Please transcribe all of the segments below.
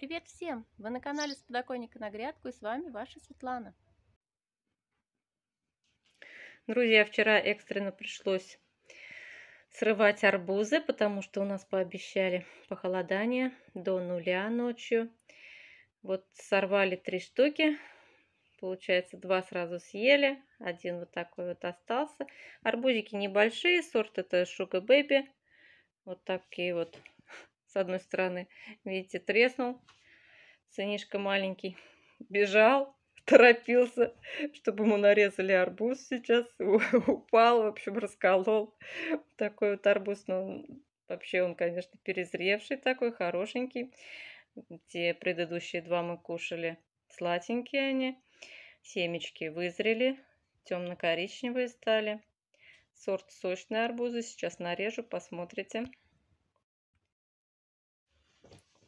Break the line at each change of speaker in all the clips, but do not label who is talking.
Привет всем! Вы на канале «С подоконника на грядку» и с вами ваша Светлана. Друзья, вчера экстренно пришлось срывать арбузы, потому что у нас пообещали похолодание до нуля ночью. Вот сорвали три штуки, получается два сразу съели, один вот такой вот остался. Арбузики небольшие, сорт это Шуга Бэби, вот такие вот с одной стороны. Видите, треснул. Сынишка маленький бежал, торопился, чтобы ему нарезали арбуз сейчас. Упал, в общем, расколол такой вот арбуз. но ну, вообще он, конечно, перезревший такой, хорошенький. Те предыдущие два мы кушали сладенькие они. Семечки вызрели, темно-коричневые стали. Сорт сочные арбузы. Сейчас нарежу, посмотрите.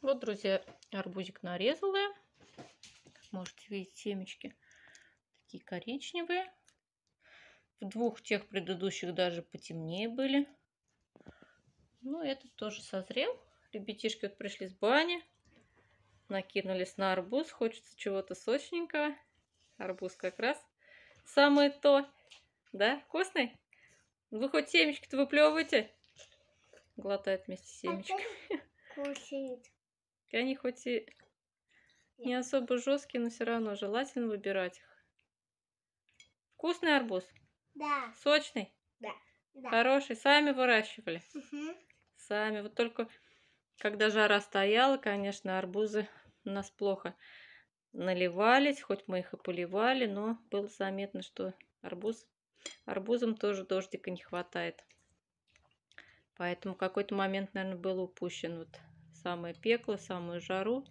Вот, друзья, арбузик нарезала. Можете видеть семечки такие коричневые. В двух тех предыдущих даже потемнее были. Ну, этот тоже созрел. Ребятишки вот пришли с бани, накинулись на арбуз. Хочется чего-то сочненького. Арбуз как раз самое то. Да, вкусный? Вы хоть семечки-то выплевываете? Глотает вместе семечки. Кушает. И они хоть и не особо жесткие, но все равно желательно выбирать их. Вкусный арбуз? Да. Сочный? да. Хороший? Сами выращивали? Угу. Сами. Вот только когда жара стояла, конечно, арбузы у нас плохо наливались, хоть мы их и поливали, но было заметно, что арбуз, арбузам тоже дождика не хватает. Поэтому какой-то момент, наверное, был упущен. Вот самое пекло, самую жару.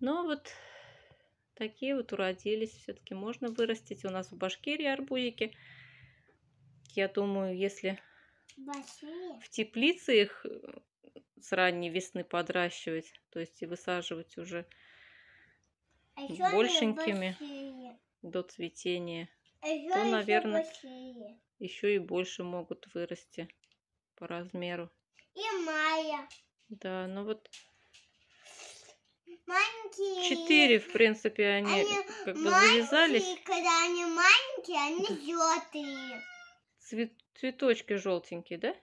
Но вот такие вот уродились. Все-таки можно вырастить. У нас в Башкирии арбузики. Я думаю, если в теплице их э, с ранней весны подращивать, то есть и высаживать уже а большенькими до цветения, а то, наверное, большие. еще и больше могут вырасти по размеру. И Майя. Да, ну вот... Маленькие... Четыре, в принципе, они, они как бы завязались. когда они маленькие, они желтые. Цве... Цветочки желтенькие, да?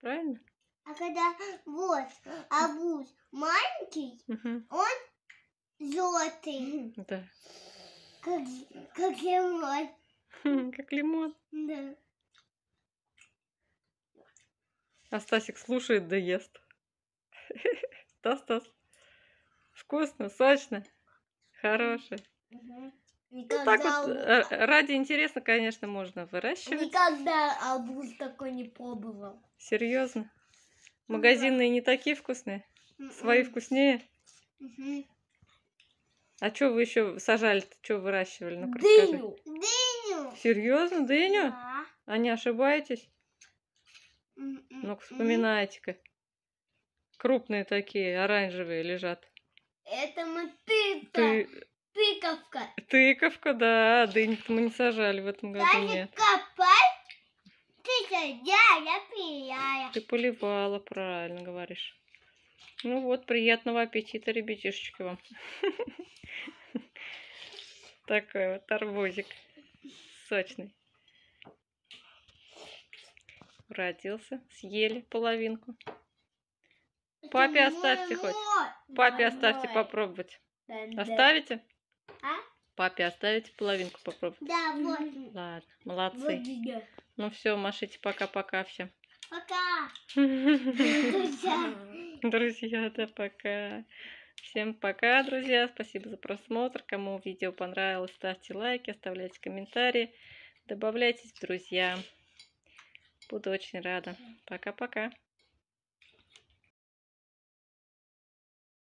Правильно? А когда вот арбуз маленький, угу. он желтый. Да. Как, как лимон. Как лимон. Да. А Стасик слушает да ест. Тос, тос. Вкусно, сочно, хороший. Никогда ну, так вот, э, ради интереса, конечно, можно выращивать. Никогда арбуз такой не пробовал. Серьезно? Ну Магазинные не такие вкусные? М-м. Свои вкуснее? А что вы еще сажали-то? Что выращивали? ну Дыню. Дыню. Серьезно? Дыню? А не ошибаетесь? М-м, Ну-ка, м-м. вспоминайте-ка. Крупные такие, оранжевые лежат. Это мы тыка. Ты... Тыковка. Тыковка, да. Дынь мы не сажали в этом году. Даже нет. копай. Ты сажала, пияла. Ты поливала, правильно говоришь. Ну вот, приятного аппетита, ребятишечки, вам. Такой вот арбузик сочный. Родился, съели половинку. Папе оставьте хоть. Папе оставьте попробовать. Оставите? А? Папе оставите половинку попробовать. Да, вот. Ладно, молодцы. Ну все, машите пока-пока всем. Пока. Друзья. Друзья, да пока. Всем пока, друзья. Спасибо за просмотр. Кому видео понравилось, ставьте лайки, оставляйте комментарии. Добавляйтесь в друзья. Буду очень рада. Пока-пока.